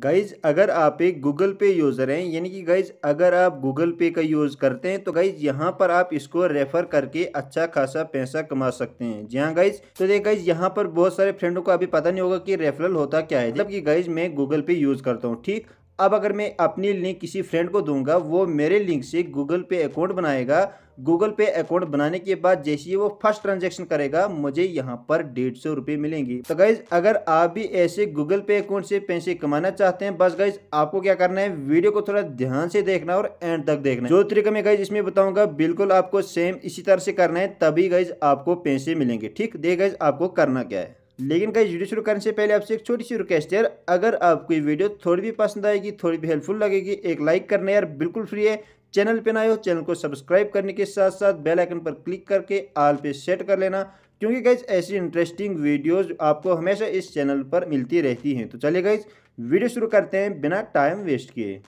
guys अगर आप एक गूगल पे यूज़र हैं यानी कि गाइज अगर आप गूगल पे का यूज़ करते हैं तो गाइज यहाँ पर आप इसको रेफ़र करके अच्छा खासा पैसा कमा सकते हैं जी हाँ गाइज तो देख गाइज यहाँ पर बहुत सारे फ्रेंडों को अभी पता नहीं होगा कि रेफरल होता क्या है जबकि गाइज मैं गूगल पे यूज़ करता हूँ ठीक अब अगर मैं अपनी लिंक किसी फ्रेंड को दूंगा वो मेरे लिंक से गूगल पे अकाउंट बनाएगा गूगल पे अकाउंट बनाने के बाद जैसे ही वो फर्स्ट ट्रांजेक्शन करेगा मुझे यहाँ पर डेढ़ सौ रुपये मिलेंगी तो गाइज अगर आप भी ऐसे गूगल पे अकाउंट से पैसे कमाना चाहते हैं बस गाइज आपको क्या करना है वीडियो को थोड़ा ध्यान से देखना और एंड तक देखना जो तरीका मैं गाइज इसमें बताऊंगा बिल्कुल आपको सेम इसी तरह से करना है तभी गाइज आपको पैसे मिलेंगे ठीक देख गाइज आपको करना क्या है लेकिन कहीं वीडियो शुरू करने से पहले आपसे एक छोटी सी रिक्वेस्ट है अगर आपको ये वीडियो थोड़ी भी पसंद आएगी थोड़ी भी हेल्पफुल लगेगी एक लाइक करना यार बिल्कुल फ्री है चैनल पे ना हो चैनल को सब्सक्राइब करने के साथ साथ बेल आइकन पर क्लिक करके आल पे सेट कर लेना क्योंकि गाइज ऐसी इंटरेस्टिंग वीडियोज आपको हमेशा इस चैनल पर मिलती रहती हैं तो चलिए गाइज वीडियो शुरू करते हैं बिना टाइम वेस्ट किए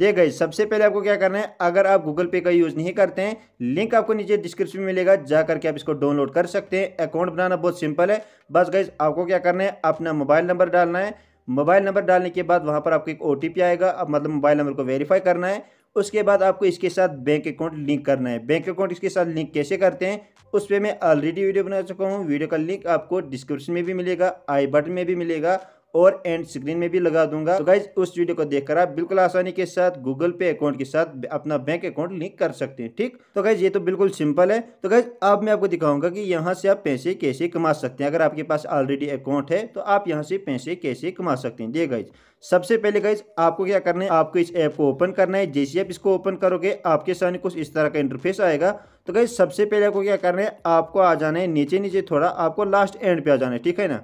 देख गई सबसे पहले आपको क्या करना है अगर आप गूगल पे का यूज़ नहीं करते हैं लिंक आपको नीचे डिस्क्रिप्शन में मिलेगा जा करके आप इसको डाउनलोड कर सकते हैं अकाउंट बनाना बहुत सिंपल है बस गई आपको क्या करना है अपना मोबाइल नंबर डालना है मोबाइल नंबर डालने के बाद वहाँ पर आपको एक ओ आएगा अब मतलब मोबाइल नंबर को वेरीफाई करना है उसके बाद आपको इसके साथ बैंक अकाउंट लिंक करना है बैंक अकाउंट इसके साथ लिंक कैसे करते हैं उस पर मैं ऑलरेडी वीडियो बना चुका हूँ वीडियो का लिंक आपको डिस्क्रिप्शन में भी मिलेगा आई बटन में भी मिलेगा और एंड स्क्रीन में भी लगा दूंगा तो गाइज उस वीडियो को देखकर आप बिल्कुल आसानी के साथ गूगल पे अकाउंट के साथ अपना बैंक अकाउंट लिंक कर सकते हैं ठीक तो गाइज ये तो बिल्कुल सिंपल है तो गाइज अब मैं आपको दिखाऊंगा कि यहाँ से आप पैसे कैसे कमा सकते हैं अगर आपके पास ऑलरेडी अकाउंट है तो आप यहाँ से पैसे कैसे कमा सकते हैं ये गाइज सबसे पहले गाइज आपको क्या करना है आपको इस ऐप को ओपन करना है जैसे आप इसको ओपन करोगे आपके सामने कुछ इस तरह का इंटरफेस आएगा तो गाइज सबसे पहले आपको क्या करना है आपको आ जाना है नीचे नीचे थोड़ा आपको लास्ट एंड पे आ जाना है ठीक है ना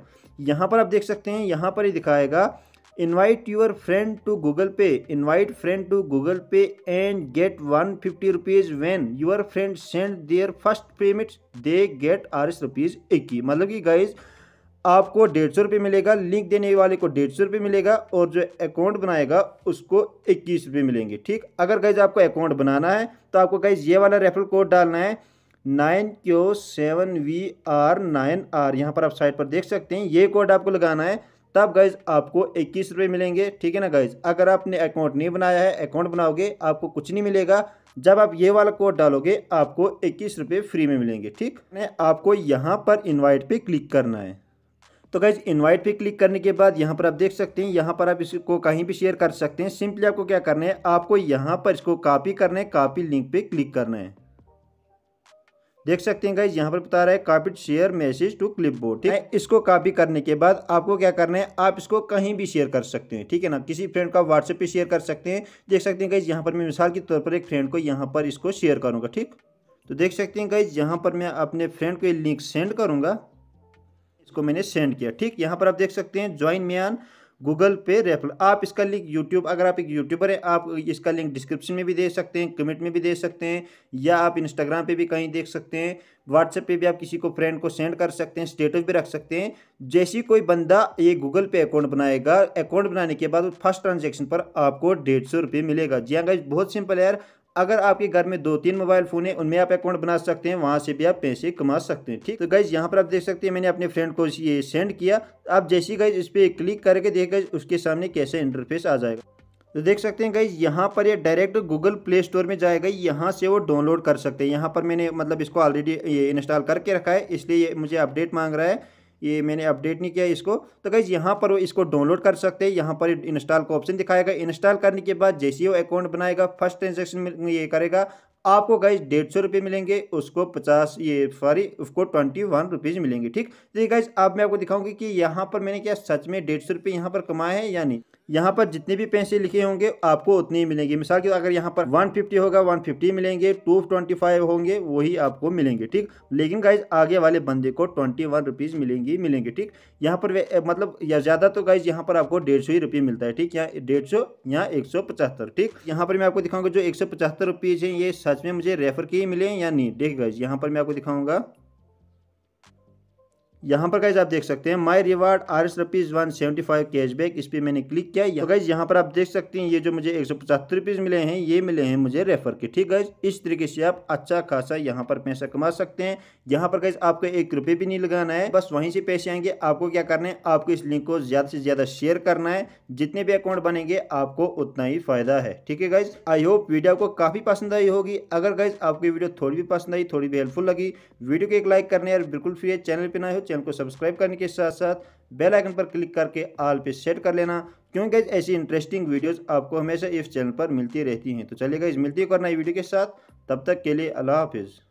यहाँ पर आप देख सकते हैं यहाँ पर ही दिखाएगा invite your friend to Google Pay invite friend to Google Pay and get one fifty rupees when your friend send their first payment they get R S rupees इक्की मतलब कि गाइज आपको डेढ़ सौ रुपये मिलेगा लिंक देने वाले को डेढ़ सौ रुपये मिलेगा और जो अकाउंट बनाएगा उसको इक्कीस रुपये मिलेंगे ठीक अगर गाइज आपको अकाउंट बनाना है तो आपको गाइज ये वाला रेफरल कोड डालना है nine Q seven V R nine R यहाँ पर आप साइड पर देख सकते हैं ये कोड आपको लगाना है तब गाइज आपको इक्कीस रुपये मिलेंगे ठीक है ना गाइज अगर आपने अकाउंट नहीं बनाया है अकाउंट बनाओगे आपको कुछ नहीं मिलेगा जब आप ये वाला कोड डालोगे आपको इक्कीस रुपये फ्री में मिलेंगे ठीक है आपको यहाँ पर इन्वाइट पर क्लिक करना है तो गाइज इन्वाइट पर क्लिक करने के बाद यहाँ पर आप देख सकते हैं यहाँ पर आप इसको कहीं भी शेयर कर सकते हैं सिंपली आपको क्या करना है आपको यहाँ पर इसको कापी करना है कापी लिंक पर क्लिक करना है देख सकते हैं गाइज यहाँ पर बता रहा है copy share message to clipboard ठीक है इसको कॉपी करने के बाद आपको क्या करना है आप इसको कहीं भी शेयर कर सकते हैं ठीक है ना किसी फ्रेंड का व्हाट्सएप पे शेयर कर सकते हैं देख सकते हैं गाइज यहाँ पर मैं मिसाल के तौर पर एक फ्रेंड को यहाँ पर इसको शेयर करूँगा ठीक तो देख सकते हैं गाइज यहाँ पर मैं अपने फ्रेंड को लिंक सेंड करूँगा इसको मैंने सेंड किया ठीक यहाँ पर आप देख सकते हैं join man Google Pay refer आप इसका लिंक यूट्यूब अगर आप एक यूट्यूबर हैं आप इसका लिंक डिस्क्रिप्शन में भी दे सकते हैं कमेंट में भी दे सकते हैं या आप इंस्टाग्राम पे भी कहीं देख सकते हैं व्हाट्सएप पे भी आप किसी को फ्रेंड को सेंड कर सकते हैं स्टेटस भी रख सकते हैं जैसी कोई बंदा ये गूगल पे अकाउंट बनाएगा अकाउंट बनाने के बाद फर्स्ट ट्रांजेक्शन पर आपको डेढ़ सौ रुपये मिलेगा जी हाँ गाइज बहुत सिंपल है यार अगर आपके घर में दो तीन मोबाइल फोन है उनमें आप अकाउंट बना सकते हैं वहाँ से भी आप पैसे कमा सकते हैं ठीक तो गाइज यहाँ पर आप देख सकते हैं मैंने अपने फ्रेंड को ये सेंड किया आप जैसी गाइज इस पर क्लिक करके देखेगा उसके सामने कैसे इंटरफेस आ जाएगा तो देख सकते हैं गाइज यहाँ पर ये यह डायरेक्ट गूगल प्ले स्टोर में जाएगा यहाँ से वो डाउनलोड कर सकते हैं यहाँ पर मैंने मतलब इसको ऑलरेडी ये इंस्टॉल करके रखा है इसलिए ये मुझे अपडेट मांग रहा है ये मैंने अपडेट नहीं किया इसको तो गाइज यहाँ पर इसको डाउनलोड कर सकते हैं यहाँ पर इंस्टॉल का ऑप्शन दिखाएगा इंस्टॉल करने के बाद जैसे ही वो अकाउंट बनाएगा फर्स्ट ट्रांजेक्शन ये करेगा आपको गाइज डेढ़ सौ रुपये मिलेंगे उसको पचास ये सॉरी उसको ट्वेंटी वन रुपीज़ मिलेंगे ठीक तो गाइज अब मैं आपको दिखाऊंगी कि यहाँ पर मैंने क्या सच में डेढ़ सौ रुपये यहाँ पर कमाए हैं या नहीं यहाँ पर जितने भी पैसे लिखे होंगे आपको उतने ही मिलेंगे मिसाल के अगर यहाँ पर 150 होगा 150 मिलेंगे 225 होंगे वही आपको मिलेंगे ठीक लेकिन गाइज आगे वाले बंदे को ट्वेंटी वन रुपीज़ मिलेंगे मिलेंगे ठीक यहाँ पर मतलब या ज़्यादा तो गाइज यहाँ पर आपको डेढ़ सौ ही रुपये मिलता है ठीक यहाँ डेढ़ सौ यहाँ एक सौ पचहत्तर ठीक यहाँ पर मैं आपको दिखाऊंगा जो एक सौ पचहत्तर रुपीज़ हैं ये सच में मुझे रेफर ही मिले या नहीं देख गाइज यहाँ पर मैं आपको दिखाऊंगा यहाँ पर गाइज आप देख सकते हैं my reward R S rupees one seventy five cashback इस पर मैंने क्लिक किया तो गाइज यहाँ पर आप देख सकते हैं ये जो मुझे एक सौ पचहत्तर रुपीज़ मिले हैं ये मिले हैं मुझे रेफर के ठीक गाइज इस तरीके से आप अच्छा खासा यहाँ पर पैसा कमा सकते हैं यहाँ पर गाइज आपको एक रुपये भी नहीं लगाना है बस वहीं से पैसे आएंगे आपको क्या करना है आपको इस लिंक को ज़्यादा से ज़्यादा शेयर करना है जितने भी अकाउंट बनेंगे आपको उतना ही फायदा है ठीक है गाइज आई होप वीडियो को काफ़ी पसंद आई होगी अगर गाइज आपकी वीडियो थोड़ी भी पसंद आई थोड़ी भी हेल्पफुल लगी वीडियो को एक लाइक करने यार बिल्कुल फ्री है चैनल पर ना हो तो चैनल को सब्सक्राइब करने के साथ साथ बेल आइकन पर क्लिक करके आल पे सेट कर लेना क्योंकि ऐसी इंटरेस्टिंग वीडियोस आपको हमेशा इस चैनल पर मिलती रहती हैं तो चलिए इस मिलती है करना वीडियो के साथ तब तक के लिए अल्लाह हाफिज़